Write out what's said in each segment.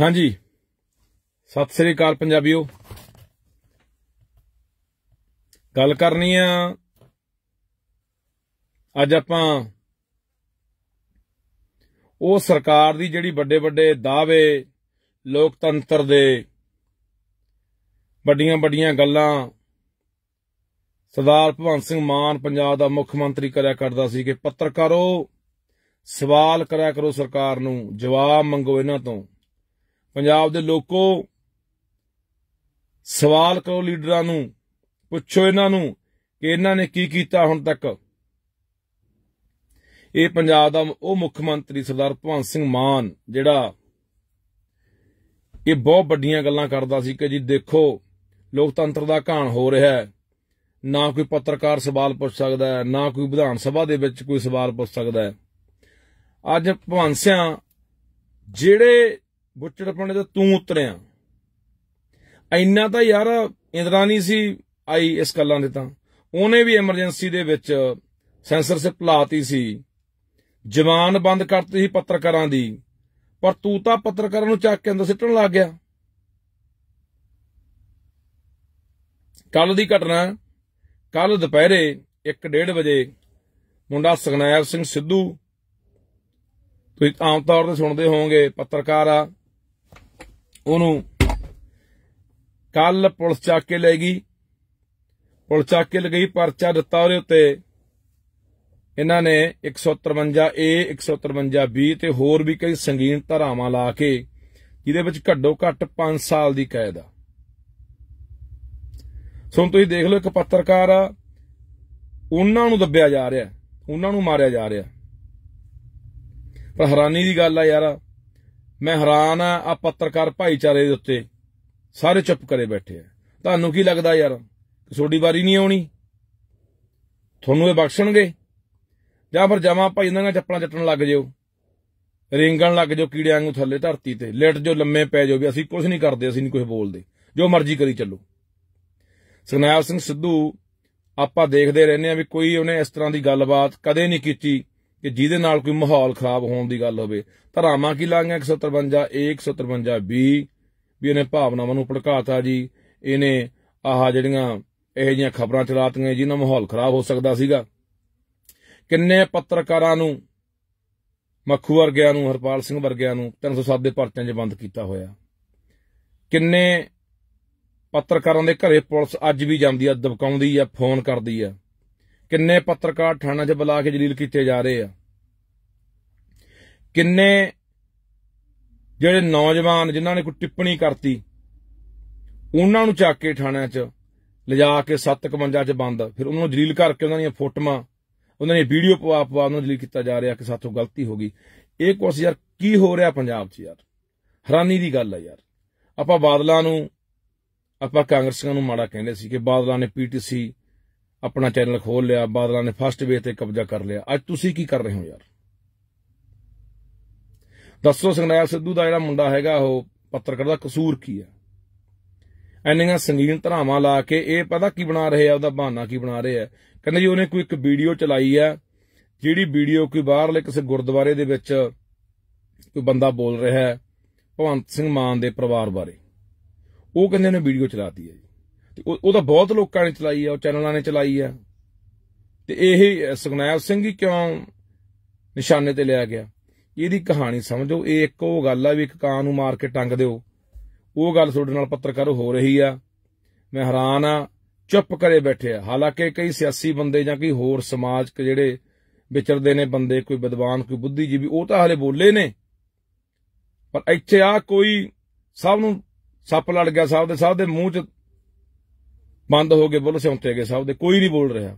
ਹਾਂਜੀ ਸਤਿ ਸ੍ਰੀ ਅਕਾਲ ਪੰਜਾਬੀਓ ਗੱਲ ਕਰਨੀ ਆ ਅੱਜ ਆਪਾਂ ਉਹ ਸਰਕਾਰ ਦੀ ਜਿਹੜੀ ਵੱਡੇ ਵੱਡੇ ਦਾਅਵੇ ਲੋਕਤੰਤਰ ਦੇ ਵੱਡੀਆਂ ਵੱਡੀਆਂ ਗੱਲਾਂ ਸਰਦਾਰ ਭਵੰਤ ਸਿੰਘ ਮਾਨ ਪੰਜਾਬ ਦਾ ਮੁੱਖ ਮੰਤਰੀ ਕਰਿਆ ਕਰਦਾ ਸੀ ਕਿ ਪੱਤਰਕਾਰੋ ਸਵਾਲ ਕਰਿਆ ਕਰੋ ਸਰਕਾਰ ਨੂੰ ਜਵਾਬ ਮੰਗੋ ਇਹਨਾਂ ਤੋਂ ਪੰਜਾਬ ਦੇ ਲੋਕੋ ਸਵਾਲ ਕਰੋ ਲੀਡਰਾਂ ਨੂੰ ਪੁੱਛੋ ਇਹਨਾਂ ਨੂੰ ਕਿ ਇਹਨਾਂ ਨੇ ਕੀ ਕੀਤਾ ਹੁਣ ਤੱਕ ਇਹ ਪੰਜਾਬ ਦਾ ਉਹ ਮੁੱਖ ਮੰਤਰੀ ਸਰਦਾਰ ਭਵੰਤ ਸਿੰਘ ਮਾਨ ਜਿਹੜਾ ਇਹ ਬਹੁਤ ਵੱਡੀਆਂ ਗੱਲਾਂ ਕਰਦਾ ਸੀ ਕਿ ਜੀ ਦੇਖੋ ਲੋਕਤੰਤਰ ਦਾ ਘਾਣ ਹੋ ਰਿਹਾ ਹੈ ਨਾ ਕੋਈ ਪੱਤਰਕਾਰ ਸਵਾਲ ਪੁੱਛ ਸਕਦਾ ਹੈ ਨਾ ਕੋਈ ਵਿਧਾਨ ਸਭਾ ਦੇ ਵਿੱਚ ਕੋਈ ਸਵਾਲ ਪੁੱਛ ਸਕਦਾ ਹੈ ਅੱਜ ਭਵੰਸਿਆਂ ਜਿਹੜੇ ਬੁੱਚੜਪਣੇ ਤੇ ਤੂੰ ਉਤਰਿਆ ਐਨਾ ਤਾਂ ਯਾਰ ਇੰਦਰਾਨੀ ਸੀ ਆਈ ਇਸ ਗੱਲਾਂ ਦੇ ਤਾਂ ਉਹਨੇ ਵੀ ਐਮਰਜੈਂਸੀ ਦੇ ਵਿੱਚ ਸੈਂਸਰਸ਼ਿਪ ਲਾਤੀ ਸੀ ਜਵਾਨ ਬੰਦ ਕਰਤੀ ਸੀ ਪੱਤਰਕਾਰਾਂ ਦੀ ਪਰ ਤੂੰ ਤਾਂ ਪੱਤਰਕਾਰਾਂ ਨੂੰ ਚੱਕ ਕੇ ਅੰਦਰ ਸਿੱਟਣ ਲੱਗ ਗਿਆ ਕੱਲ ਦੀ ਘਟਨਾ ਕੱਲ ਦੁਪਹਿਰੇ 1:30 ਵਜੇ ਮੁੰਡਾ ਸਗਨਾਇਬ ਸਿੰਘ ਸਿੱਧੂ ਤੁਸੀਂ ਆਮ ਤੌਰ ਤੇ ਸੁਣਦੇ ਹੋਵੋਗੇ ਪੱਤਰਕਾਰ ਆ ਉਹਨੂੰ ਕੱਲ ਪੁਲਿਸ ਚੱਕ ਕੇ ਲੈ ਗਈ ਪੁਲਿਸ ਚੱਕ ਕੇ ਲਈ ਪਰਚਾ ਦਿੱਤਾ ਉਹਦੇ ਉੱਤੇ ਇਹਨਾਂ ਨੇ 153 ਏ 153 ਬੀ ਤੇ ਹੋਰ ਵੀ ਕਈ ਸੰਗੀਨ ਧਾਰਾਵਾਂ ਲਾ ਕੇ ਜਿਹਦੇ ਵਿੱਚ ਘੱਟੋ ਘੱਟ 5 ਸਾਲ ਦੀ ਕੈਦ ਆ ਸੋ ਤੁਸੀਂ ਦੇਖ ਲਓ ਇੱਕ ਪੱਤਰਕਾਰ ਆ ਉਹਨਾਂ ਨੂੰ ਦੱਬਿਆ ਜਾ ਰਿਹਾ ਉਹਨਾਂ ਨੂੰ ਮਾਰਿਆ ਜਾ ਰਿਹਾ ਪਰ ਹੈਰਾਨੀ ਦੀ ਗੱਲ ਆ ਯਾਰ ਮੈਂ ਹੈਰਾਨ ਆ ਆ ਪੱਤਰਕਾਰ ਭਾਈਚਾਰੇ ਦੇ ਉੱਤੇ ਸਾਰੇ ਚੁੱਪ ਕਰੇ ਬੈਠੇ ਆ ਤੁਹਾਨੂੰ ਕੀ ਲੱਗਦਾ ਯਾਰ ਤੁਹਾਡੀ ਵਾਰੀ ਨਹੀਂ ਆਉਣੀ ਤੁਹਾਨੂੰ ਇਹ ਬਖਸ਼ਣਗੇ ਜਾਂ ਫਿਰ ਜਮਾ ਭਾਈ ਇਹਨਾਂ ਦਾ ਚੱਪਣਾ ਚੱਟਣ ਲੱਗ ਜਿਓ ਰਿੰਗਣ ਲੱਗ ਜਿਓ ਕੀੜਿਆਂ ਵਾਂਗੂ ਥੱਲੇ ਧਰਤੀ ਤੇ ਲੇਟ ਜੋ ਲੰਮੇ ਪੈ ਜਾਓ ਵੀ ਅਸੀਂ ਕੁਝ ਨਹੀਂ ਕਰਦੇ ਅਸੀਂ ਨਹੀਂ ਕੁਝ ਬੋਲਦੇ ਜੋ ਮਰਜ਼ੀ ਕਰੀ ਚੱਲੋ ਸਨਾਇਬ ਸਿੰਘ ਸਿੱਧੂ ਆਪਾਂ ਦੇਖਦੇ ਰਹਿੰਦੇ ਆ ਵੀ ਕੋਈ ਉਹਨੇ ਇਸ ਤਰ੍ਹਾਂ ਦੀ ਗੱਲਬਾਤ ਕਦੇ ਨਹੀਂ ਕੀਤੀ ਕਿ ਜਿਹਦੇ ਨਾਲ ਕੋਈ ਮਾਹੌਲ ਖਰਾਬ ਹੋਣ ਦੀ ਗੱਲ ਹੋਵੇ ਧਰਾਵਾਂ ਕੀ ਲਾਂਗੀਆਂ 157 A 157 B ਵੀ ਇਹਨੇ ਭਾਵਨਾਵਾਂ ਨੂੰ ਭੜਕਾਤਾ ਜੀ ਇਹਨੇ ਆਹ ਜਿਹੜੀਆਂ ਇਹ ਜੀਆਂ ਖਬਰਾਂ ਚਲਾਤੀਆਂ ਜਿਹਨਾਂ ਮਾਹੌਲ ਖਰਾਬ ਹੋ ਸਕਦਾ ਸੀਗਾ ਕਿੰਨੇ ਪੱਤਰਕਾਰਾਂ ਨੂੰ ਮੱਖੂ ਵਰਗਿਆਂ ਨੂੰ ਹਰਪਾਲ ਸਿੰਘ ਵਰਗਿਆਂ ਨੂੰ 307 ਦੇ ਪਰਚਿਆਂ 'ਚ ਬੰਦ ਕੀਤਾ ਹੋਇਆ ਕਿੰਨੇ ਪੱਤਰਕਾਰਾਂ ਦੇ ਘਰੇ ਪੁਲਿਸ ਅੱਜ ਵੀ ਜਾਂਦੀ ਆ ਦਬਕਾਉਂਦੀ ਆ ਫੋਨ ਕਰਦੀ ਆ ਕਿੰਨੇ ਪੱਤਰਕਾਰ ਥਾਣਾ 'ਚ ਬੁਲਾ ਕੇ ਜਲੀਲ ਕੀਤੇ ਜਾ ਰਹੇ ਆ ਕਿੰਨੇ ਜਿਹੜੇ ਨੌਜਵਾਨ ਜਿਨ੍ਹਾਂ ਨੇ ਕੋਈ ਟਿੱਪਣੀ ਕਰਤੀ ਉਹਨਾਂ ਨੂੰ ਚੱਕ ਕੇ ਥਾਣਾ 'ਚ ਲਿਜਾ ਕੇ 751 'ਚ ਬੰਦ ਫਿਰ ਉਹਨਾਂ ਨੂੰ ਜਲੀਲ ਕਰਕੇ ਉਹਨਾਂ ਦੀਆਂ ਫੋਟੋਆਂ ਉਹਨਾਂ ਦੀ ਵੀਡੀਓ ਪਵਾ ਪਵਾ ਉਹਨਾਂ ਨੂੰ ਜਲੀਲ ਕੀਤਾ ਜਾ ਰਿਹਾ ਕਿ ਸਾਥੋਂ ਗਲਤੀ ਹੋ ਗਈ ਇਹ ਕੁਛ ਯਾਰ ਕੀ ਹੋ ਰਿਹਾ ਪੰਜਾਬ 'ਚ ਯਾਰ ਹੈਰਾਨੀ ਦੀ ਗੱਲ ਆ ਯਾਰ ਆਪਾਂ ਬਾਦਲਾਂ ਨੂੰ ਆਪਾਂ ਕਾਂਗਰਸੀਆਂ ਨੂੰ ਮਾੜਾ ਕਹਿੰਦੇ ਸੀ ਕਿ ਬਾਦਲਾਂ ਨੇ ਪੀਟੀਸੀ ਆਪਣਾ ਚੈਨਲ ਖੋਲ ਲਿਆ ਬਾਦਲਾਂ ਨੇ ਫਸਟ ਵੇ ਤੇ ਕਬਜ਼ਾ ਕਰ ਲਿਆ ਅੱਜ ਤੁਸੀਂ ਕੀ ਕਰ ਰਹੇ ਹੋ ਯਾਰ ਦੱਸੋ ਸੰਗਨਾਇਲ ਸਿੱਧੂ ਦਾ ਜਿਹੜਾ ਮੁੰਡਾ ਹੈਗਾ ਉਹ ਪੱਤਰਕਾਰ ਦਾ ਕਸੂਰ ਕੀ ਹੈ ਐਨੀਆਂ ਸੰਗੀਨ ਧਰਾਵਾਂ ਲਾ ਕੇ ਇਹ ਪਤਾ ਕੀ ਬਣਾ ਰਹੇ ਆ ਉਹਦਾ ਬਹਾਨਾ ਕੀ ਬਣਾ ਰਹੇ ਆ ਕਹਿੰਦੇ ਜੀ ਉਹਨੇ ਕੋਈ ਇੱਕ ਵੀਡੀਓ ਚਲਾਈ ਆ ਜਿਹੜੀ ਵੀਡੀਓ ਕੋਈ ਬਾਹਰਲੇ ਕਿਸੇ ਗੁਰਦੁਆਰੇ ਦੇ ਵਿੱਚ ਕੋਈ ਬੰਦਾ ਬੋਲ ਰਿਹਾ ਹੈ ਭਵੰਤ ਸਿੰਘ ਮਾਨ ਦੇ ਪਰਿਵਾਰ ਬਾਰੇ ਉਹ ਕਹਿੰਦੇ ਨੇ ਵੀਡੀਓ ਚਲਾਤੀ ਹੈ ਜੀ ਤੇ ਉਹਦਾ ਬਹੁਤ ਲੋਕਾਂ ਨੇ ਚਲਾਈ ਆ ਉਹ ਚੈਨਲਾਂ ਨੇ ਚਲਾਈ ਆ ਤੇ ਇਹ ਸੁਖਨੈਲ ਸਿੰਘ ਹੀ ਕਿਉਂ ਨਿਸ਼ਾਨੇ ਤੇ ਲਿਆ ਗਿਆ ਇਹਦੀ ਕਹਾਣੀ ਸਮਝੋ ਇਹ ਇੱਕ ਉਹ ਗੱਲ ਆ ਵੀ ਇੱਕ ਕਾਂ ਨੂੰ ਮਾਰ ਕੇ ਟੰਗ ਦਿਓ ਉਹ ਗੱਲ ਤੁਹਾਡੇ ਨਾਲ ਪੱਤਰਕਾਰ ਹੋ ਰਹੀ ਆ ਮੈਂ ਹੈਰਾਨ ਆ ਚੁੱਪ ਕਰੇ ਬੈਠੇ ਆ ਹਾਲਾਂਕਿ ਕਈ ਸਿਆਸੀ ਬੰਦੇ ਜਾਂ ਕੋਈ ਹੋਰ ਸਮਾਜਿਕ ਜਿਹੜੇ ਵਿਚਰਦੇ ਨੇ ਬੰਦੇ ਕੋਈ ਵਿਦਵਾਨ ਕੋਈ ਬੁੱਧੀਜੀਵੀ ਉਹ ਤਾਂ ਹਲੇ ਬੋਲੇ ਨੇ ਪਰ ਇੱਥੇ ਆ ਕੋਈ ਸਭ ਨੂੰ ਸੱਪ ਲੜ ਗਿਆ ਸਭ ਦੇ ਸਭ ਦੇ ਮੂੰਹ 'ਚ ਬੰਦ ਹੋ ਗਏ ਬੁੱਲ ਸਿਉਂਤੇ ਗਏ ਸਭ ਦੇ ਕੋਈ ਨਹੀਂ ਬੋਲ ਰਿਹਾ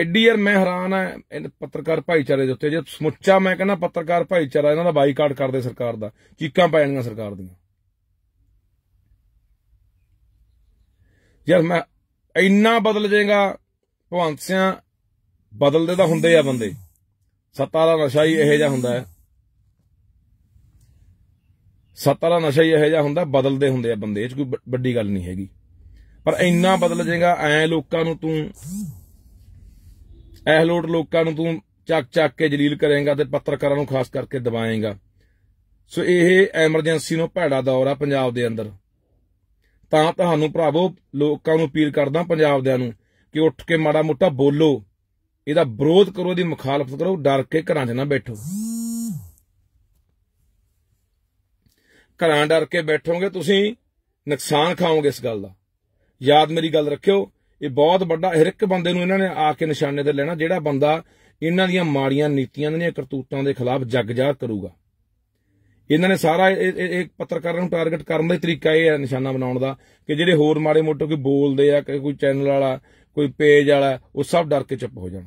ਐਡੀ ਯਾਰ ਮੈਂ ਹੈਰਾਨ ਆ ਇਹ ਪੱਤਰਕਾਰ ਭਾਈਚਾਰੇ ਦੇ ਉੱਤੇ ਜੇ ਸਮੁੱਚਾ ਮੈਂ ਕਹਿੰਦਾ ਪੱਤਰਕਾਰ ਭਾਈਚਾਰਾ ਇਹਨਾਂ ਦਾ ਬਾਈਕਾਟ ਕਰਦੇ ਸਰਕਾਰ ਦਾ ਚੀਕਾਂ ਪੈਣੀਆਂ ਸਰਕਾਰ ਦੀਆਂ ਯਾਰ ਮੈਂ ਇੰਨਾ ਬਦਲ ਜਾਏਗਾ ਭਵੰਤ ਬਦਲਦੇ ਤਾਂ ਹੁੰਦੇ ਆ ਬੰਦੇ ਸੱਤਾ ਦਾ ਨਸ਼ਾ ਹੀ ਇਹੋ ਜਿਹਾ ਹੁੰਦਾ ਹੈ ਸੱਤਾ ਦਾ ਨਸ਼ਾ ਹੀ ਇਹੋ ਜਿਹਾ ਹੁੰਦਾ ਬਦਲਦੇ ਹੁੰਦੇ ਆ ਬੰਦੇ ਇਹ ਕੋਈ ਵੱਡੀ ਗੱਲ ਨਹੀਂ ਹੈਗੀ ਪਰ ਇੰਨਾ ਬਦਲ ਜਾਏਗਾ ਐ ਲੋਕਾਂ ਨੂੰ ਤੂੰ ਐ ਲੋਟ ਲੋਕਾਂ ਨੂੰ ਤੂੰ ਚੱਕ ਚੱਕ ਕੇ ਜਲੀਲ ਕਰੇਗਾ ਤੇ ਪੱਤਰਕਾਰਾਂ ਨੂੰ ਖਾਸ ਕਰਕੇ ਦਬਾਏਗਾ ਸੋ ਇਹ ਐਮਰਜੈਂਸੀ ਨੂੰ ਭੈੜਾ ਦੌਰ ਆ ਪੰਜਾਬ ਦੇ ਅੰਦਰ ਤਾਂ ਤੁਹਾਨੂੰ ਭਰਾਵੋ ਲੋਕਾਂ ਨੂੰ ਅਪੀਲ ਕਰਦਾ ਪੰਜਾਬ ਦੇਆਂ ਨੂੰ ਕਿ ਉੱਠ ਕੇ ਮਾੜਾ ਮੋਟਾ ਬੋਲੋ ਇਹਦਾ ਵਿਰੋਧ ਕਰੋ ਇਹਦੀ ਮੁਖਾਲਫਤ ਕਰੋ ਡਰ ਕੇ ਘਰਾਂ 'ਚ ਨਾ ਬੈਠੋ ਘਰਾਂ ਡਰ ਕੇ ਬੈਠੋਗੇ ਤੁਸੀਂ ਨੁਕਸਾਨ ਖਾਓਗੇ ਇਸ ਗੱਲ ਦਾ ਯਾਦ ਮੇਰੀ ਗੱਲ ਰੱਖਿਓ ਇਹ ਬਹੁਤ ਵੱਡਾ ਹਰ ਇੱਕ ਬੰਦੇ ਨੂੰ ਇਹਨਾਂ ਨੇ ਆ ਕੇ ਨਿਸ਼ਾਨੇ ਤੇ ਲੈਣਾ ਜਿਹੜਾ ਬੰਦਾ ਇਹਨਾਂ ਦੀਆਂ ਮਾੜੀਆਂ ਨੀਤੀਆਂ ਦੇ ਨੀਆਂ ਕਰਤੂਤਾਂ ਦੇ ਖਿਲਾਫ ਜੱਗ ਜਾਹ ਕਰੂਗਾ ਇਹਨਾਂ ਨੇ ਸਾਰਾ ਇਹ ਪੱਤਰਕਾਰਾਂ ਨੂੰ ਟਾਰਗੇਟ ਕਰਨ ਦਾ ਤਰੀਕਾ ਇਹ ਹੈ ਨਿਸ਼ਾਨਾ ਬਣਾਉਣ ਦਾ ਕਿ ਜਿਹੜੇ ਹੋਰ ਮਾੜੇ ਮੋਟੇ ਕੋਈ ਬੋਲਦੇ ਆ ਕਿ ਕੋਈ ਚੈਨਲ ਵਾਲਾ ਕੋਈ ਪੇਜ ਵਾਲਾ ਉਹ ਸਭ ਡਰ ਕੇ ਚੁੱਪ ਹੋ ਜਾਣ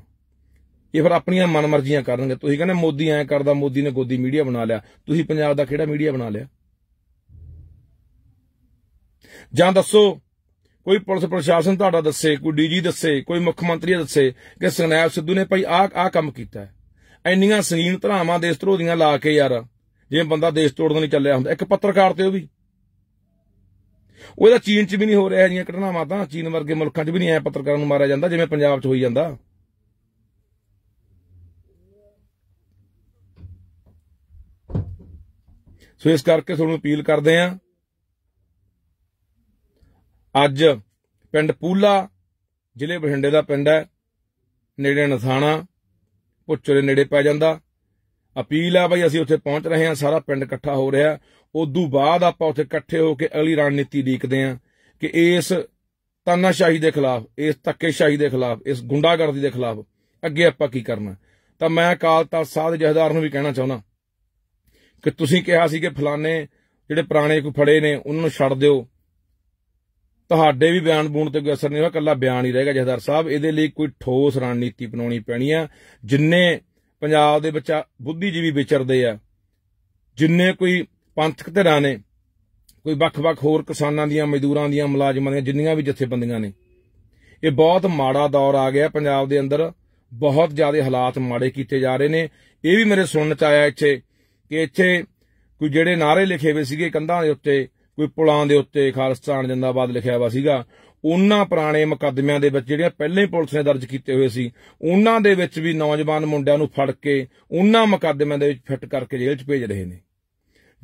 ਇਹ ਫਿਰ ਆਪਣੀਆਂ ਮਨਮਰਜ਼ੀਆਂ ਕਰਨਗੇ ਤੁਸੀਂ ਕਹਿੰਦੇ ਮੋਦੀ ਐ ਕਰਦਾ ਮੋਦੀ ਨੇ ਗੋਦੀ ਮੀਡੀਆ ਬਣਾ ਲਿਆ ਤੁਸੀਂ ਪੰਜਾਬ ਦਾ ਕਿਹੜਾ ਮੀਡੀਆ ਬਣਾ ਲਿਆ ਜਾਂ ਦੱਸੋ ਕੋਈ ਪੁਲਿਸ ਪ੍ਰਸ਼ਾਸਨ ਤੁਹਾਡਾ ਦੱਸੇ ਕੋਈ ਡੀਜੀ ਦੱਸੇ ਕੋਈ ਮੁੱਖ ਮੰਤਰੀ ਦੱਸੇ ਕਿ ਸਨੈਪ ਸਿੱਧੂ ਨੇ ਭਾਈ ਆਹ ਆਹ ਕੰਮ ਕੀਤਾ ਐਨੀਆਂ ਸੰਗੀਨ ਧਰਾਵਾਂ ਦੇਸ਼ ਧਰੋਦੀਆਂ ਲਾ ਕੇ ਯਾਰ ਜਿਵੇਂ ਬੰਦਾ ਦੇਸ਼ ਤੋੜਨ ਲਈ ਚੱਲਿਆ ਹੁੰਦਾ ਇੱਕ ਪੱਤਰਕਾਰ ਤੇ ਉਹ ਵੀ ਉਹਦਾ ਚੀਨ 'ਚ ਵੀ ਨਹੀਂ ਹੋ ਰਿਹਾ ਜੀਆਂ ਘਟਨਾਵਾਂ ਤਾਂ ਚੀਨ ਵਰਗੇ ਮੁਲਕਾਂ 'ਚ ਵੀ ਨਹੀਂ ਐ ਪੱਤਰਕਾਰਾਂ ਨੂੰ ਮਾਰਿਆ ਜਾਂਦਾ ਜਿਵੇਂ ਪੰਜਾਬ 'ਚ ਹੋਈ ਜਾਂਦਾ ਸੋ ਇਸ ਕਰਕੇ ਤੁਹਾਨੂੰ ਅਪੀਲ ਕਰਦੇ ਆਂ ਅੱਜ ਪਿੰਡ ਪੂਲਾ ਜ਼ਿਲ੍ਹੇ ਬਠਿੰਡੇ ਦਾ ਪਿੰਡ ਹੈ ਨੇੜੇ ਨਸਾਣਾ ਪੁੱਚਰੇ ਨੇੜੇ ਪੈ ਜਾਂਦਾ ਅਪੀਲ ਆ ਭਾਈ ਅਸੀਂ ਉੱਥੇ ਪਹੁੰਚ ਰਹੇ ਹਾਂ ਸਾਰਾ ਪਿੰਡ ਇਕੱਠਾ ਹੋ ਰਿਹਾ ਉਦੋਂ ਬਾਅਦ ਆਪਾਂ ਉੱਥੇ ਇਕੱਠੇ ਹੋ ਕੇ ਅਗਲੀ ਰਣਨੀਤੀ ਲੀਕਦੇ ਹਾਂ ਕਿ ਇਸ ਤਾਨਾਸ਼ਾਹੀ ਦੇ ਖਿਲਾਫ ਇਸ ਤੱਕੇਸ਼ਾਹੀ ਦੇ ਖਿਲਾਫ ਇਸ ਗੁੰਡਾਗਰਦੀ ਦੇ ਖਿਲਾਫ ਅੱਗੇ ਆਪਾਂ ਕੀ ਕਰਨਾ ਤਾਂ ਮੈਂ ਕਾਲ ਤਾਂ ਸਾਧ ਜਹਦਾਰ ਨੂੰ ਵੀ ਕਹਿਣਾ ਚਾਹੁੰਦਾ ਕਿ ਤੁਸੀਂ ਕਿਹਾ ਸੀ ਕਿ ਫਲਾਣੇ ਜਿਹੜੇ ਪੁਰਾਣੇ ਕੋਈ ਫੜੇ ਨੇ ਉਹਨਾਂ ਨੂੰ ਛੱਡ ਦਿਓ ਤੁਹਾਡੇ ਵੀ ਬਿਆਨ ਬੂਣ ਤੇ ਕੋਈ ਅਸਰ ਨਹੀਂ ਹੋਇਆ ਕੱਲਾ ਬਿਆਨ ਹੀ ਰਹੇਗਾ ਜਹਦਰ ਸਾਹਿਬ ਇਹਦੇ ਲਈ ਕੋਈ ਠੋਸ ਰਣਨੀਤੀ ਬਣਾਉਣੀ ਪੈਣੀ ਆ ਜਿੰਨੇ ਪੰਜਾਬ ਦੇ ਵਿੱਚ ਬੁੱਧੀਜੀਵੀ ਵਿਚਰਦੇ ਆ ਜਿੰਨੇ ਕੋਈ ਪੰਥਕ ਧਿਰਾਂ ਨੇ ਕੋਈ ਵੱਖ-ਵੱਖ ਹੋਰ ਕਿਸਾਨਾਂ ਦੀਆਂ ਮਜ਼ਦੂਰਾਂ ਦੀਆਂ ਮੁਲਾਜ਼ਮਾਂ ਦੀਆਂ ਜਿੰਨੀਆਂ ਵੀ ਜਥੇਬੰਦੀਆਂ ਨੇ ਇਹ ਬਹੁਤ ਮਾੜਾ ਦੌਰ ਆ ਗਿਆ ਪੰਜਾਬ ਦੇ ਅੰਦਰ ਬਹੁਤ ਜ਼ਿਆਦਾ ਹਾਲਾਤ ਮਾੜੇ ਕੀਤੇ ਜਾ ਰਹੇ ਨੇ ਇਹ ਵੀ ਮੇਰੇ ਸੁਣਨ ਚ ਆਇਆ ਇੱਥੇ ਕਿ ਇੱਥੇ ਕੋਈ ਜਿਹੜੇ ਨਾਰੇ ਲਿਖੇ ਹੋਏ ਸੀਗੇ ਕੰਧਾਂ ਦੇ ਉੱਤੇ ਕੋਈ ਪੁਲਾਂ ਦੇ ਉੱਤੇ ਖਾਲਸਤਾਨ ਜਿੰਦਾਬਾਦ ਲਿਖਿਆ ਹੋਇਆ ਸੀਗਾ ਉਹਨਾਂ ਪੁਰਾਣੇ ਮੁਕੱਦਮਿਆਂ ਦੇ ਵਿੱਚ ਜਿਹੜੀਆਂ ਪਹਿਲਾਂ ਹੀ ਪੁਲਿਸ ਨੇ ਦਰਜ ਕੀਤੇ ਹੋਏ ਸੀ ਉਹਨਾਂ ਦੇ ਵਿੱਚ ਵੀ ਨੌਜਵਾਨ ਮੁੰਡਿਆਂ ਨੂੰ ਫੜ ਕੇ ਉਹਨਾਂ ਮੁਕੱਦਮਿਆਂ ਦੇ ਵਿੱਚ ਫਿੱਟ ਕਰਕੇ ਜੇਲ੍ਹ 'ਚ ਭੇਜ ਰਹੇ ਨੇ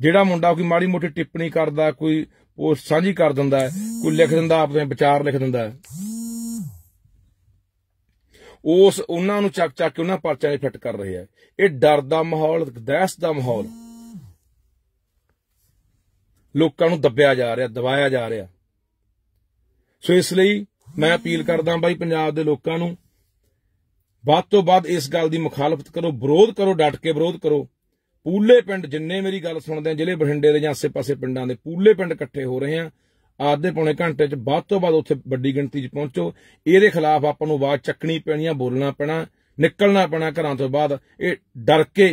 ਜਿਹੜਾ ਮੁੰਡਾ ਕੋਈ ਮਾੜੀ ਮੋਟੀ ਟਿੱਪਣੀ ਕਰਦਾ ਕੋਈ ਪੋਸਟ ਸਾਂਝੀ ਕਰ ਦਿੰਦਾ ਕੋਈ ਲਿਖ ਦਿੰਦਾ ਆਪਣੇ ਵਿਚਾਰ ਲਿਖ ਦਿੰਦਾ ਉਸ ਉਹਨਾਂ ਨੂੰ ਚੱਕ ਚੱਕ ਕੇ ਉਹਨਾਂ ਪਰਚਾ 'ਚ ਫਿੱਟ ਕਰ ਰਹੇ ਆ ਇਹ ਡਰ ਦਾ ਮਾਹੌਲ ਦਹਿਸ਼ਤ ਦਾ ਮਾਹੌਲ ਲੋਕਾਂ ਨੂੰ ਦੱਬਿਆ ਜਾ ਰਿਹਾ ਦਬਾਇਆ ਜਾ ਰਿਹਾ ਸੋ ਇਸ ਲਈ ਮੈਂ ਅਪੀਲ ਕਰਦਾ ਬਾਈ ਪੰਜਾਬ ਦੇ ਲੋਕਾਂ ਨੂੰ ਵੱਧ ਤੋਂ ਵੱਧ ਇਸ ਗੱਲ ਦੀ ਮੁਖਾਲਫਤ ਕਰੋ ਵਿਰੋਧ ਕਰੋ ਡਟ ਕੇ ਵਿਰੋਧ ਕਰੋ ਪੂਲੇ ਪਿੰਡ ਜਿੰਨੇ ਮੇਰੀ ਗੱਲ ਸੁਣਦੇ ਆ ਜ਼ਿਲ੍ਹੇ ਬਠਿੰਡੇ ਦੇ ਜਾਂ ਆਸੇ-ਪਾਸੇ ਪਿੰਡਾਂ ਦੇ ਪੂਲੇ ਪਿੰਡ ਇਕੱਠੇ ਹੋ ਰਹੇ ਆ ਆਧੇ ਪੌਣੇ ਘੰਟੇ 'ਚ ਵੱਧ ਤੋਂ ਵੱਧ ਉੱਥੇ ਵੱਡੀ ਗਿਣਤੀ 'ਚ ਪਹੁੰਚੋ ਇਹਦੇ ਖਿਲਾਫ ਆਪਾਂ ਨੂੰ ਆਵਾਜ਼ ਚੱਕਣੀ ਪੈਣੀ ਆ ਬੋਲਣਾ ਪੈਣਾ ਨਿਕਲਣਾ ਪੈਣਾ ਘਰਾਂ ਤੋਂ ਬਾਅਦ ਇਹ ਡਰ ਕੇ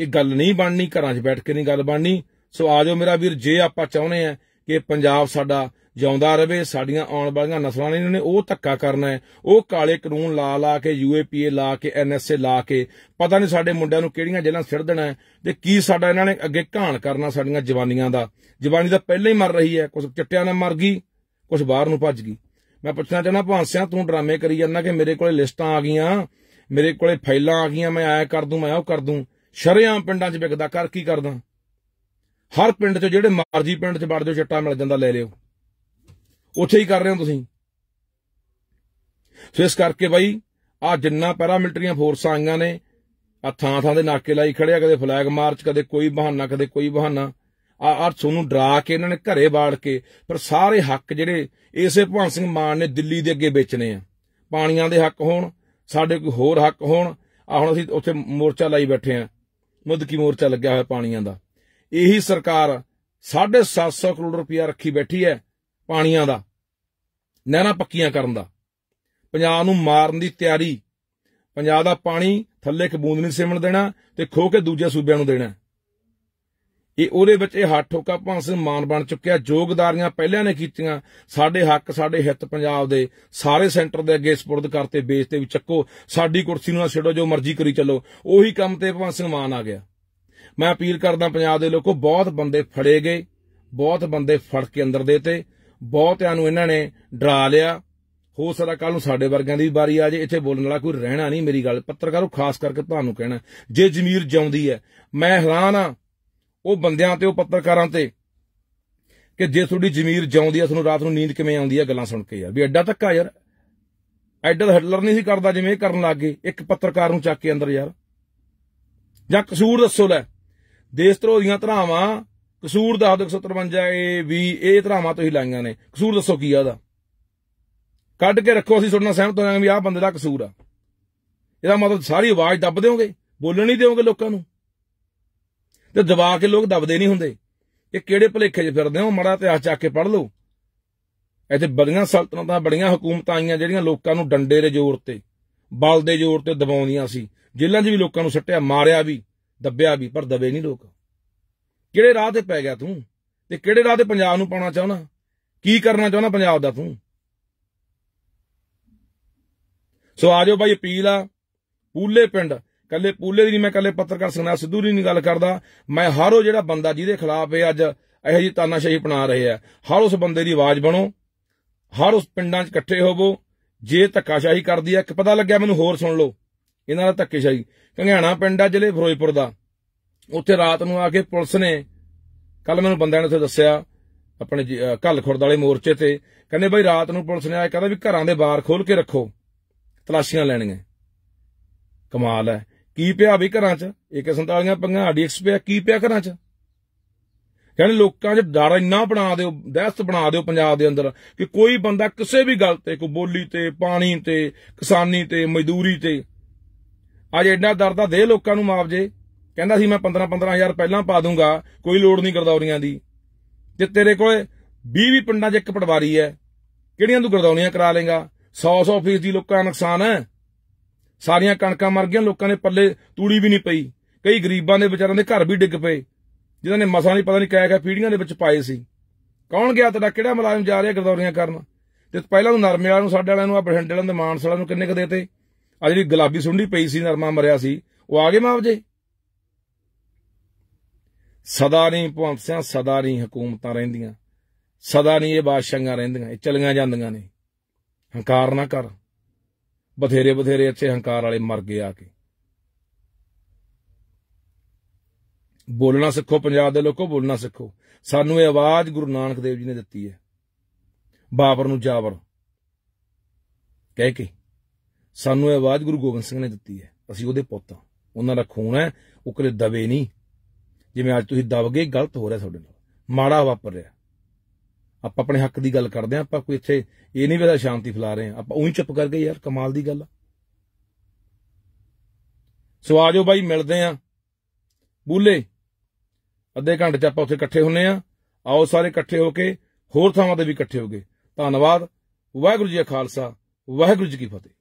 ਇਹ ਗੱਲ ਨਹੀਂ ਬਣਨੀ ਘਰਾਂ 'ਚ ਬੈਠ ਕੇ ਨਹੀਂ ਗੱਲ ਬਣਨੀ ਸੋ ਆ ਜਾਓ ਮੇਰਾ ਵੀਰ ਜੇ ਆਪਾਂ ਚਾਹੁੰਦੇ ਆ ਕਿ ਪੰਜਾਬ ਸਾਡਾ ਜਿਉਂਦਾ ਰਵੇ ਸਾਡੀਆਂ ਆਉਣ ਵਾਲੀਆਂ ਨਸਲਾਂ ਨੇ ਇਹਨਾਂ ਨੇ ਉਹ ਧੱਕਾ ਕਰਨਾ ਹੈ ਉਹ ਕਾਲੇ ਕਾਨੂੰਨ ਲਾ ਲਾ ਕੇ ਯੂਏਪੀਏ ਲਾ ਕੇ ਐਨਐਸਏ ਲਾ ਕੇ ਪਤਾ ਨਹੀਂ ਸਾਡੇ ਮੁੰਡਿਆਂ ਨੂੰ ਕਿਹੜੀਆਂ ਜੇਲ੍ਹਾਂ ਸਿਰ ਦੇਣਾ ਤੇ ਕੀ ਸਾਡਾ ਇਹਨਾਂ ਨੇ ਅੱਗੇ ਘਾਣ ਕਰਨਾ ਸਾਡੀਆਂ ਜਵਾਨੀਆਂ ਦਾ ਜਵਾਨੀ ਤਾਂ ਪਹਿਲਾਂ ਹੀ ਮਰ ਰਹੀ ਹੈ ਕੁਝ ਚਿੱਟਿਆਂ ਨਾਲ ਮਰ ਗਈ ਕੁਝ ਬਾਹਰ ਨੂੰ ਭੱਜ ਗਈ ਮੈਂ ਪੁੱਛਣਾ ਚਾਹਣਾ ਭਾਂਸਿਆਂ ਤੂੰ ਡਰਾਮੇ ਕਰੀ ਜਾਂਦਾ ਕਿ ਮੇਰੇ ਕੋਲੇ ਲਿਸਟਾਂ ਆ ਗਈਆਂ ਮੇਰੇ ਕੋਲੇ ਫਾਈਲਾਂ ਆ ਗਈਆਂ ਮੈਂ ਆਇਆ ਕਰ ਦੂੰ ਮੈਂ ਉਹ ਕਰ ਦੂੰ ਸ਼ਰਿਆਂ ਪਿੰਡਾਂ 'ਚ ਵਿਕਦਾ ਕਰ ਕੀ ਕਰਦਾ ਹਰ ਪਿੰਡ 'ਚ ਜਿਹੜੇ ਮਰਜ਼ੀ ਪਿੰਡ 'ਚ ਵੜ ਦਿਓ ਚਿੱਟਾ ਮਿਲ ਜਾਂਦਾ ਲੈ ਲਿਓ ਉੱਥੇ ਹੀ ਕਰ ਰਹੇ ਹੋ ਤੁਸੀਂ ਸੋ ਇਸ ਕਰਕੇ ਬਾਈ ਆ ਜਿੰਨਾ ਪੈਰਾਮਿਲਟਰੀਆਂ ਫੋਰਸਾਂ ਆਈਆਂ ਨੇ ਆ ਥਾਂ ਥਾਂ ਦੇ ਨਾਕੇ ਲਾਈ ਖੜਿਆ ਕਦੇ ਫਲੈਗ ਮਾਰਚ ਕਦੇ ਕੋਈ ਬਹਾਨਾ ਕਦੇ ਕੋਈ ਬਹਾਨਾ ਆ ਆ ਤੁਹਾਨੂੰ ਡਰਾ ਕੇ ਇਹਨਾਂ ਨੇ ਘਰੇ ਬਾੜ ਕੇ ਪਰ ਸਾਰੇ ਹੱਕ ਜਿਹੜੇ ਇਸੇ ਭਵਨ ਸਿੰਘ ਮਾਨ ਨੇ ਦਿੱਲੀ ਦੇ ਅੱਗੇ ਵੇਚਨੇ ਆ ਪਾਣੀਆਂ ਦੇ ਹੱਕ ਹੋਣ ਸਾਡੇ ਕੋਈ ਹੋਰ ਹੱਕ ਹੋਣ ਆ ਹੁਣ ਅਸੀਂ ਉੱਥੇ ਮੋਰਚਾ ਲਾਈ ਬੈਠੇ ਆ ਮੁੱਦ ਕੀ ਮੋਰਚਾ ਲੱਗਿਆ ਹੋਇਆ ਪਾਣੀਆਂ ਦਾ ਇਹੀ ਸਰਕਾਰ 750 ਕਰੋੜ ਰੁਪਇਆ ਰੱਖੀ ਬੈਠੀ ਹੈ ਪਾਣੀਆਂ ਦਾ ਨਹਿਰਾਂ ਪੱਕੀਆਂ ਕਰਨ ਦਾ ਪੰਜਾਬ ਨੂੰ ਮਾਰਨ ਦੀ ਤਿਆਰੀ ਪੰਜਾਬ ਦਾ ਪਾਣੀ ਥੱਲੇ ਕਬੂੰਦ ਨਹੀਂ ਸਿਮਣ ਦੇਣਾ ਤੇ ਖੋ ਕੇ ਦੂਜੇ ਸੂਬਿਆਂ ਨੂੰ ਦੇਣਾ ਇਹ ਉਹਦੇ ਵਿੱਚ ਇਹ ਹੱਥ ਠੋਕਾ ਭਾਂਸ ਮਾਨ ਬਣ ਚੁੱਕਿਆ ਜੋਗਦਾਰੀਆਂ ਪਹਿਲਾਂ ਨੇ ਕੀਤੀਆਂ ਸਾਡੇ ਹੱਕ ਸਾਡੇ ਹਿੱਤ ਪੰਜਾਬ ਦੇ ਸਾਰੇ ਸੈਂਟਰ ਦੇ ਅੱਗੇ ਸਪੁਰਦ ਕਰਤੇ ਬੇਚ ਤੇ ਵੀ ਚੱਕੋ ਸਾਡੀ ਕੁਰਸੀ ਨੂੰ ਨਾ ਛੇੜੋ ਜੋ ਮਰਜ਼ੀ ਕਰੀ ਚੱਲੋ ਉਹੀ ਕੰਮ ਤੇ ਭਾਂਸ ਮਾਨ ਆ ਗਿਆ ਮੈਂ ਅਪੀਲ ਕਰਦਾ ਪੰਜਾਬ ਦੇ ਲੋਕੋ ਬਹੁਤ ਬੰਦੇ ਫੜੇ ਗਏ ਬਹੁਤ ਬੰਦੇ ਫੜ ਕੇ ਅੰਦਰ ਦੇਤੇ ਬਹੁਤਿਆਂ ਨੂੰ ਇਹਨਾਂ ਨੇ ਡਰਾ ਲਿਆ ਹੋ ਸਕਦਾ ਕੱਲ ਨੂੰ ਸਾਡੇ ਵਰਗਿਆਂ ਦੀ ਵਾਰੀ ਆ ਜੇ ਇੱਥੇ ਬੋਲਣ ਵਾਲਾ ਕੋਈ ਰਹਿਣਾ ਨਹੀਂ ਮੇਰੀ ਗੱਲ ਪੱਤਰਕਾਰੋ ਖਾਸ ਕਰਕੇ ਤੁਹਾਨੂੰ ਕਹਿਣਾ ਜੇ ਜ਼ਮੀਰ ਜਾਉਂਦੀ ਹੈ ਮੈਂ ਹੈਰਾਨ ਆ ਉਹ ਬੰਦਿਆਂ ਤੇ ਉਹ ਪੱਤਰਕਾਰਾਂ ਤੇ ਕਿ ਜੇ ਤੁਹਾਡੀ ਜ਼ਮੀਰ ਜਾਉਂਦੀ ਆ ਤੁਹਾਨੂੰ ਰਾਤ ਨੂੰ ਨੀਂਦ ਕਿਵੇਂ ਆਉਂਦੀ ਆ ਗੱਲਾਂ ਸੁਣ ਕੇ ਯਾਰ ਵੀ ਐਡਾ ਧੱਕਾ ਯਾਰ ਐਡਾ ਹਟਲਰ ਨਹੀਂ ਸੀ ਕਰਦਾ ਜਿਵੇਂ ਇਹ ਕਰਨ ਲੱਗ ਗਏ ਇੱਕ ਪੱਤਰਕਾਰ ਨੂੰ ਚੱਕ ਕੇ ਅੰਦਰ ਯਾਰ ਜਾਂ ਕਸੂਰ ਦੱਸੋ ਲੈ ਦੇਸ਼ ਧਰੋ ਦੀਆਂ ਧਰਾਵਾਂ ਕਸੂਰ ਦਾ 157 ਏ ਵੀ ਇਹ ਧਰਾਵਾਂ ਤੁਸੀਂ ਲਾਈਆਂ ਨੇ ਕਸੂਰ ਦੱਸੋ ਕੀ ਆ ਦਾ ਕੱਢ ਕੇ ਰੱਖੋ ਅਸੀਂ ਸੁਣਨਾ ਸਹਿਮਤ ਸਹਿਮਤ ਹੋਵਾਂਗੇ ਵੀ ਆਹ ਬੰਦੇ ਦਾ ਕਸੂਰ ਆ ਇਹਦਾ ਮਤਲਬ ਸਾਰੀ ਆਵਾਜ਼ ਦੱਬ ਦਿਓਗੇ ਬੋਲਣ ਨਹੀਂ ਦਿਓਗੇ ਲੋਕਾਂ ਨੂੰ ਤੇ ਦਬਾ ਕੇ ਲੋਕ ਦਬਦੇ ਨਹੀਂ ਹੁੰਦੇ ਇਹ ਕਿਹੜੇ ਭਲੇਖੇ 'ਚ ਫਿਰਦੇ ਹੋ ਮੜਾ ਇਤਿਹਾਸ ਚੱਕ ਕੇ ਪੜ੍ਹ ਲਓ ਇੱਥੇ ਬੜੀਆਂ ਸਲਤਨਤਾਂ ਬੜੀਆਂ ਹਕੂਮਤਾਂ ਆਈਆਂ ਜਿਹੜੀਆਂ ਲੋਕਾਂ ਨੂੰ ਡੰਡੇ ਦੇ ਜ਼ੋਰ ਤੇ ਬਲ ਦੇ ਜ਼ੋਰ ਤੇ ਦਬਾਉਂਦੀਆਂ ਸੀ ਜੇਲ੍ਹਾਂ 'ਚ ਵੀ ਲੋਕਾਂ ਨੂੰ ਸੱਟਿਆ ਮਾਰਿਆ ਵੀ ਦੱਬਿਆ ਵੀ ਪਰ ਦਬੇ ਨਹੀਂ ਲੋਕ ਕਿਹੜੇ ਰਾਹ ਤੇ ਪੈ ਗਿਆ ਤੂੰ ਤੇ ਕਿਹੜੇ ਰਾਹ ਤੇ ਪੰਜਾਬ ਨੂੰ ਪਾਉਣਾ ਚਾਹਣਾ ਕੀ ਕਰਨਾ ਚਾਹਣਾ ਪੰਜਾਬ ਦਾ ਤੂੰ ਸੋ ਆਜੋ ਭਾਈ ਅਪੀਲ ਆ ਪੂਲੇ ਪਿੰਡ ਕੱਲੇ ਪੂਲੇ ਦੀ ਨਹੀਂ ਮੈਂ ਕੱਲੇ ਪੱਤਰਕਾਰ ਸੰਗਨਾ ਸਿੱਧੂ ਦੀ ਨਹੀਂ ਗੱਲ ਕਰਦਾ ਮੈਂ ਹਰ ਉਹ ਜਿਹੜਾ ਬੰਦਾ ਜਿਹਦੇ ਖਿਲਾਫ ਇਹ ਅੱਜ ਇਹੋ ਜੀ ਤਾਨਾਸ਼ਾਹੀ ਬਣਾ ਰਹੇ ਆ ਹਰ ਉਸ ਬੰਦੇ ਦੀ ਆਵਾਜ਼ ਬਣੋ ਹਰ ਉਸ ਪਿੰਡਾਂ 'ਚ ਇਕੱਠੇ ਹੋਵੋ ਜੇ ਧੱਕਾਸ਼ਾਹੀ ਕਰਦੀ ਆ ਇੱਕ ਪਤਾ ਲੱਗਿਆ ਮੈਨੂੰ ਹੋਰ ਸੁਣ ਲਓ ਇਹਨਾਂ ਦਾ ਧੱਕੇਸ਼ਾਹੀ ਕੰਗਿਆਣਾ ਪਿੰਡ ਆ ਜ਼ਿਲ੍ਹੇ ਫਿਰੋਜ਼ਪੁਰ ਦਾ ਉੱਥੇ ਰਾਤ ਨੂੰ ਆ ਕੇ ਪੁਲਿਸ ਨੇ ਕੱਲ ਮੈਨੂੰ ਬੰਦਿਆਂ ਨੇ ਉੱਥੇ ਦੱਸਿਆ ਆਪਣੇ ਕੱਲ ਖੁਰਦ ਵਾਲੇ ਮੋਰਚੇ ਤੇ ਕਹਿੰਦੇ ਬਈ ਰਾਤ ਨੂੰ ਪੁਲਿਸ ਨੇ ਆਇਆ ਕਹਿੰਦਾ ਵੀ ਘਰਾਂ ਦੇ ਬਾਰ ਖੋਲ ਕੇ ਰੱਖੋ ਤਲਾਸ਼ੀਆਂ ਲੈਣੀਆਂ ਕਮਾਲ ਹੈ ਕੀ ਪਿਆ ਵੀ ਘਰਾਂ 'ਚ ਏਕੇ 47 ਪੰਗਾ ਐਕਸ ਪਿਆ ਕੀ ਪਿਆ ਘਰਾਂ 'ਚ ਕਹਿੰਦੇ ਲੋਕਾਂ 'ਚ ਡਰ ਇੰਨਾ ਬਣਾ ਦਿਓ ਦਹਿਸ਼ਤ ਬਣਾ ਦਿਓ ਪੰਜਾਬ ਦੇ ਅੰਦਰ ਕਿ ਕੋਈ ਬੰਦਾ ਕਿਸੇ ਵੀ ਗੱਲ ਤੇ ਕੋਈ ਬੋਲੀ ਤੇ ਪਾਣੀ ਤੇ ਕਿਸਾਨੀ ਤੇ ਮਜ਼ਦੂਰੀ ਤੇ ਅੱਜ ਐਡਾ ਦਰਦਾ ਦੇ ਲੋਕਾਂ ਨੂੰ ਮਾਫ ਜੇ ਕਹਿੰਦਾ ਸੀ ਮੈਂ 15 15000 ਪਹਿਲਾਂ ਪਾ ਦੂੰਗਾ ਕੋਈ ਲੋੜ ਨਹੀਂ ਗਰਦੌਰੀਆਂ ਦੀ ਜੇ ਤੇਰੇ ਕੋਲੇ 20 20 ਪਿੰਡਾਂ 'ਚ ਇੱਕ ਪਟਵਾਰੀ ਹੈ ਕਿਹੜੀਆਂ ਤੂੰ ਗਰਦੌਰੀਆਂ ਕਰਾ ਲੇਗਾ 100 100 ਫੀਸ ਦੀ ਲੋਕਾਂ ਦਾ ਨੁਕਸਾਨ ਹੈ ਸਾਰੀਆਂ ਕਣਕਾਂ ਮਰ ਗਈਆਂ ਲੋਕਾਂ ਨੇ ਪੱਲੇ ਤੂੜੀ ਵੀ ਨਹੀਂ ਪਈ ਕਈ ਗਰੀਬਾਂ ਦੇ ਵਿਚਾਰਿਆਂ ਦੇ ਘਰ ਵੀ ਡਿੱਗ ਪਏ ਜਿਨ੍ਹਾਂ ਨੇ ਮਸਾਂ ਨਹੀਂ ਪਤਾ ਨਹੀਂ ਕਾਇਆ ਕਾਇਆ ਪੀੜੀਆਂ ਦੇ ਵਿੱਚ ਪਾਏ ਸੀ ਕੌਣ ਗਿਆ ਤੇਰਾ ਕਿਹੜਾ ਮੁਲਾਜ਼ਮ ਜਾ ਰਿਹਾ ਗਰਦੌਰੀਆਂ ਕਰਨ ਤੇ ਪਹਿਲਾਂ ਨੂੰ ਨਰਮੇ ਵਾਲਿਆਂ ਨੂੰ ਸਾਡੇ ਵਾਲਿਆਂ ਨੂੰ ਆ ਬਠਿੰਡੇ ਵਾਲਿਆਂ ਦੇ ਮਾਨਸ ਵਾਲਿਆਂ ਨੂੰ ਕਿੰਨੇ ਕ ਦੇਤੇ ਆ ਜਿਹੜੀ ਗੁਲਾਬੀ ਸੁੰਡੀ ਪਈ ਸੀ ਨਰਮਾ ਮਰਿਆ ਸੀ ਉਹ ਆ ਗਏ ਮੁਆਵਜ਼ੇ ਸਦਾ ਨਹੀਂ ਭਵੰਸਿਆਂ ਸਦਾ ਨਹੀਂ ਹਕੂਮਤਾਂ ਰਹਿੰਦੀਆਂ ਸਦਾ ਨਹੀਂ ਇਹ ਬਾਦਸ਼ਾਹਾਂ ਰਹਿੰਦੀਆਂ ਇਹ ਚਲੀਆਂ ਜਾਂਦੀਆਂ ਨੇ ਹੰਕਾਰ ਨਾ ਕਰ ਬਥੇਰੇ ਬਥੇਰੇ ਅੱਛੇ ਹੰਕਾਰ ਵਾਲੇ ਮਰ ਗਏ ਆ ਕੇ ਬੋਲਣਾ ਸਿੱਖੋ ਪੰਜਾਬ ਦੇ ਲੋਕੋ ਬੋਲਣਾ ਸਿੱਖੋ ਸਾਨੂੰ ਇਹ ਆਵਾਜ਼ ਗੁਰੂ ਨਾਨਕ ਦੇਵ ਜੀ ਨੇ ਦਿੱਤੀ ਹੈ ਬਾਬਰ ਨੂੰ ਜਾਬਰ ਕਹਿ ਕੇ ਸਾਨੂੰ ਇਹ ਆਵਾਜ਼ ਗੁਰੂ ਗੋਬਿੰਦ ਸਿੰਘ ਨੇ ਦਿੱਤੀ ਹੈ ਅਸੀਂ ਉਹਦੇ ਪੁੱਤ ਹਾਂ ਉਹਨਾਂ ਦਾ ਖੂਨ ਹੈ ਉਹ ਕਦੇ ਦਬੇ ਨਹੀਂ ਜਿਵੇਂ ਅੱਜ ਤੁਸੀਂ ਦਬ ਗਏ ਗਲਤ ਹੋ ਰਿਹਾ ਤੁਹਾਡੇ ਨਾਲ ਮਾੜਾ ਵਾਪਰ ਰਿਹਾ ਆਪਾਂ ਆਪਣੇ ਹੱਕ ਦੀ ਗੱਲ ਕਰਦੇ ਆ ਆਪਾਂ ਕੋਈ ਇੱਥੇ ਇਹ ਨਹੀਂ ਵੇਦਾ ਸ਼ਾਂਤੀ ਫਲਾ ਰਹੇ ਆ ਆਪਾਂ ਉਹੀ ਚੁੱਪ ਕਰ ਗਏ ਯਾਰ ਕਮਾਲ ਦੀ ਗੱਲ ਆ ਸੋ ਆਜੋ ਬਾਈ ਮਿਲਦੇ ਆ ਬੂਲੇ ਅੱਧੇ ਘੰਟੇ ਚ ਆਪਾਂ ਉੱਥੇ ਇਕੱਠੇ ਹੁੰਨੇ ਆ ਆਓ ਸਾਰੇ ਇਕੱਠੇ ਹੋ ਕੇ ਹੋਰ ਥਾਵਾਂ ਤੇ ਵੀ ਇਕੱਠੇ ਹੋਗੇ ਧੰਨਵਾਦ ਵਾਹਿਗੁਰੂ ਜੀ ਖਾਲਸਾ ਵਾਹਿਗੁਰੂ ਜੀ ਕੀ ਫਤਿਹ